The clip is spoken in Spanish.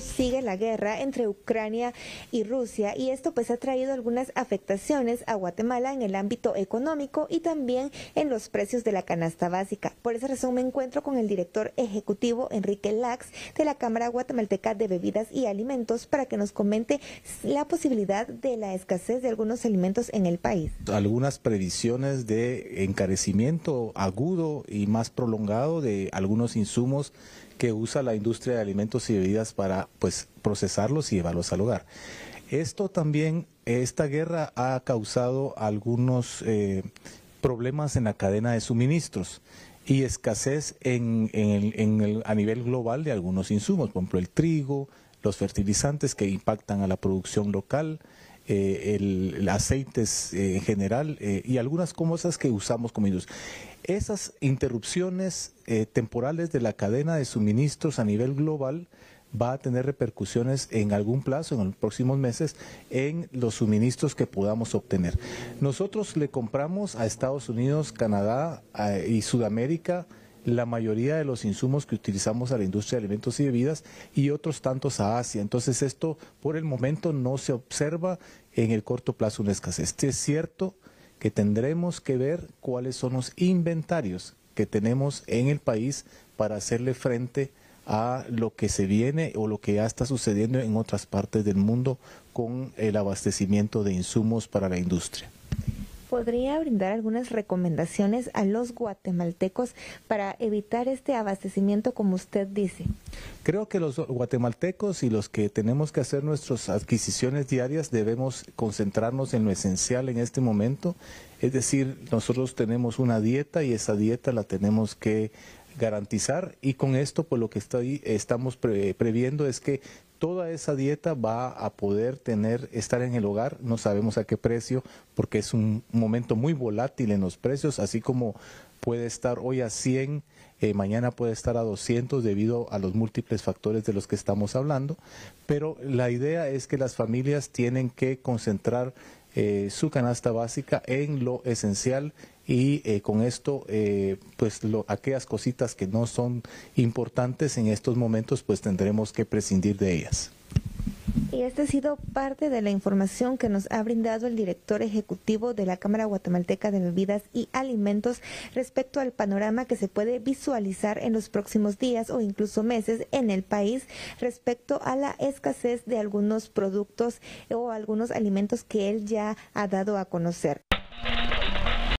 sigue la guerra entre Ucrania y Rusia y esto pues ha traído algunas afectaciones a Guatemala en el ámbito económico y también en los precios de la canasta básica. Por esa razón me encuentro con el director ejecutivo Enrique Lax de la Cámara Guatemalteca de Bebidas y Alimentos para que nos comente la posibilidad de la escasez de algunos alimentos en el país. Algunas previsiones de encarecimiento agudo y más prolongado de algunos insumos que usa la industria de alimentos y bebidas para pues procesarlos y llevarlos al hogar. Esto también, esta guerra ha causado algunos eh, problemas en la cadena de suministros y escasez a nivel global de algunos insumos, por ejemplo el trigo, los fertilizantes que impactan a la producción local, eh, el, aceite eh, en general y algunas cosas que usamos como industria. Esas interrupciones temporales de la cadena de suministros a nivel global va a tener repercusiones en algún plazo, en los próximos meses, en los suministros que podamos obtener. Nosotros le compramos a Estados Unidos, Canadá y Sudamérica la mayoría de los insumos que utilizamos a la industria de alimentos y bebidas y otros tantos a Asia. Entonces esto por el momento no se observa en el corto plazo una escasez. es cierto que tendremos que ver cuáles son los inventarios que tenemos en el país para hacerle frente a lo que se viene o lo que ya está sucediendo en otras partes del mundo con el abastecimiento de insumos para la industria. ¿Podría brindar algunas recomendaciones a los guatemaltecos para evitar este abastecimiento como usted dice? Creo que los guatemaltecos y los que tenemos que hacer nuestras adquisiciones diarias debemos concentrarnos en lo esencial en este momento. Es decir, nosotros tenemos una dieta y esa dieta la tenemos que garantizar y con esto pues lo que estamos previendo es que toda esa dieta va a poder tener, estar en el hogar, no sabemos a qué precio, porque es un momento muy volátil en los precios, así como puede estar hoy a 100, eh, mañana puede estar a 200 debido a los múltiples factores de los que estamos hablando, pero la idea es que las familias tienen que concentrar eh, su canasta básica en lo esencial y eh, con esto eh, pues aquellas cositas que no son importantes en estos momentos pues tendremos que prescindir de ellas. Y esta ha sido parte de la información que nos ha brindado el director ejecutivo de la Cámara Guatemalteca de Bebidas y Alimentos respecto al panorama que se puede visualizar en los próximos días o incluso meses en el país respecto a la escasez de algunos productos o algunos alimentos que él ya ha dado a conocer.